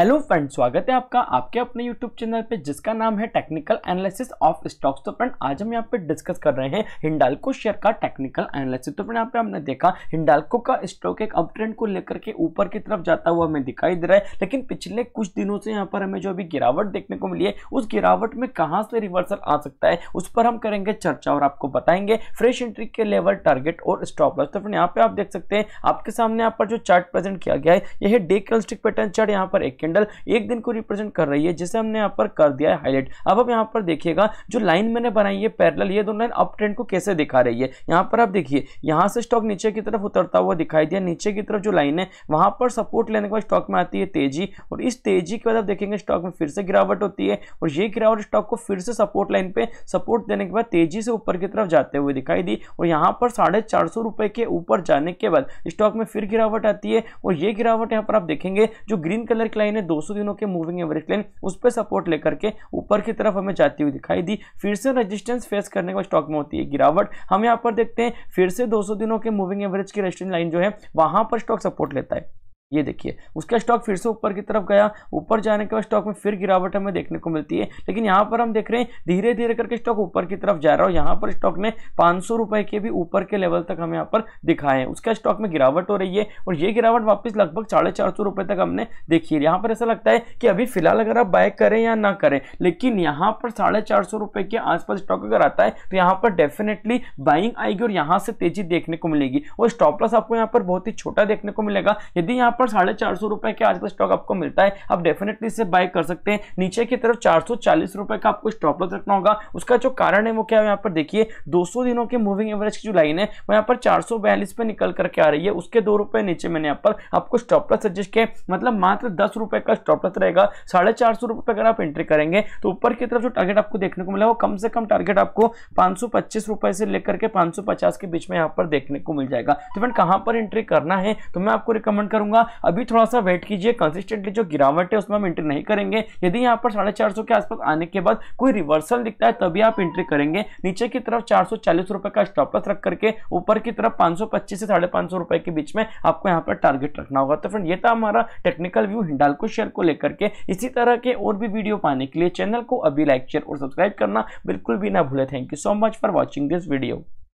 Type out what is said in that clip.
hello friend स्वागत है आपका आपके अपने यूट्यूब चैनल पे जिसका नाम है टेक्निकल एनालिसिस ऑफ स्टॉक्स तो फ्रेंड आज हम यहाँ पे डिस्कस कर रहे हैं हिंडालको शेयर का टेक्निकल एनालिसिस तो फ्रेंड यहाँ पे हमने देखा हिंडालको का स्टॉक एक अप ट्रेंड को लेकर के ऊपर की तरफ जाता हुआ हमें दिखाई दे रहा है लेकिन पिछले कुछ दिनों से यहाँ पर हमें जो अभी गिरावट देखने को मिली है उस गिरावट में कहाँ से रिवर्सल आ सकता है उस पर हम करेंगे चर्चा और आपको बताएंगे फ्रेश एंट्री के लेवल टारगेट और स्टॉप लॉस तो फ्रेंड यहाँ पे आप देख सकते हैं आपके सामने यहाँ पर जो चार्ट प्रेजेंट किया गया है यह डे कैलस्टिक पैटर्न चार्ट यहाँ पर एक कैंडल एक दिन को रिप्रेजेंट कर रही है जिसे हमने यहाँ पर कर दिया है हाईलाइट अब आप यहाँ पर देखिएगा जो लाइन मैंने बनाई है पैरल ये दोनों लाइन अप ट्रेंड को कैसे दिखा रही है यहाँ पर आप देखिए यहाँ से स्टॉक नीचे की तरफ उतरता हुआ दिखाई दिया नीचे की तरफ जो लाइन है वहाँ पर सपोर्ट लेने के बाद स्टॉक में आती है तेजी और इस तेजी के बाद आप देखेंगे स्टॉक में फिर से गिरावट होती है और ये गिरावट स्टॉक को फिर से सपोर्ट लाइन पर सपोर्ट देने के बाद तेजी से ऊपर की तरफ जाते हुए दिखाई दी और यहाँ पर साढ़े चार रुपए के ऊपर जाने के बाद स्टॉक में फिर गिरावट आती है और ये गिरावट यहाँ पर आप देखेंगे जो ग्रीन कलर की लाइन लाइन है 200 दिनों के मूविंग एवरेज लाइन उस पर सपोर्ट लेकर के ऊपर की तरफ हमें जाती हुई दिखाई दी फिर से रजिस्टेंस फेस करने के बाद स्टॉक में होती है गिरावट हम यहाँ पर देखते हैं फिर से दो दिनों के मूविंग एवरेज की रजिस्टेंस लाइन जो है वहां पर स्टॉक सपोर्ट लेता है ये देखिए उसका स्टॉक फिर से ऊपर की तरफ गया ऊपर जाने के बाद स्टॉक में फिर गिरावट हमें देखने को मिलती है लेकिन यहाँ पर हम देख रहे हैं धीरे धीरे करके स्टॉक ऊपर की तरफ जा रहा है यहाँ पर स्टॉक ने पाँच रुपए के भी ऊपर के लेवल तक हम यहाँ पर दिखाए हैं उसका स्टॉक में गिरावट हो रही है और ये गिरावट वापस लगभग साढ़े चार रुपए तक हमने देखी है यहाँ पर ऐसा लगता है कि अभी फिलहाल अगर आप बाय करें या ना करें लेकिन यहाँ पर साढ़े चार सौ रुपए के आसपास स्टॉक अगर आता है तो यहाँ पर डेफिनेटली बाइंग आएगी और यहाँ से तेजी देखने को मिलेगी और स्टॉपलस आपको यहाँ पर बहुत ही छोटा देखने को मिलेगा यदि यहाँ यहाँ पर साढ़े चार सौ रुपए के आज का स्टॉक आपको मिलता है आप डेफिनेटली इसे बाय कर सकते हैं नीचे की तरफ चार सौ चालीस रुपए का आपको स्टॉप लॉस रखना होगा उसका जो कारण है वो क्या है यहाँ पर देखिए दो सौ दिनों के मूविंग एवरेज की जो लाइन है वो यहाँ पर चार सौ बयालीस पे निकल करके आ रही है उसके दो रुपए नीचे मैंने यहाँ पर आपको स्टॉप लॉस सजेस्ट किया मतलब मात्र दस रुपए का स्टॉप लॉस रहेगा साढ़े चार सौ रुपए अगर आप एंट्री करेंगे तो ऊपर की तरफ जो टारगेट आपको देखने को मिला वो कम से कम टारगेट आपको पांच सौ पच्चीस रुपए से लेकर के पांच सौ पचास के बीच में यहाँ पर देखने को मिल जाएगा तो फ्रेंड कहां पर एंट्री करना है तो मैं आपको रिकमेंड करूंगा अभी थोड़ा सा वेट कीजिए कंसिस्टेंटली जो गिरावट है उसमें हम एंट्री नहीं करेंगे यदि यहाँ पर साढ़े चार सौ के आसपास आने के बाद कोई रिवर्सल दिखता है तभी आप एंट्री करेंगे नीचे की तरफ चार सौ चालीस रुपए का स्टॉपस रख करके ऊपर की तरफ पाँच सौ पच्चीस से साढ़े पाँच सौ रुपए के बीच में आपको यहाँ पर टारगेट रखना होगा तो फ्रेंड ये था हमारा टेक्निकल व्यू हिंडालको शेयर को लेकर के इसी तरह के और भी वीडियो पाने के लिए चैनल को अभी लाइक शेयर और सब्सक्राइब करना बिल्कुल भी ना भूले thank you so much for watching this video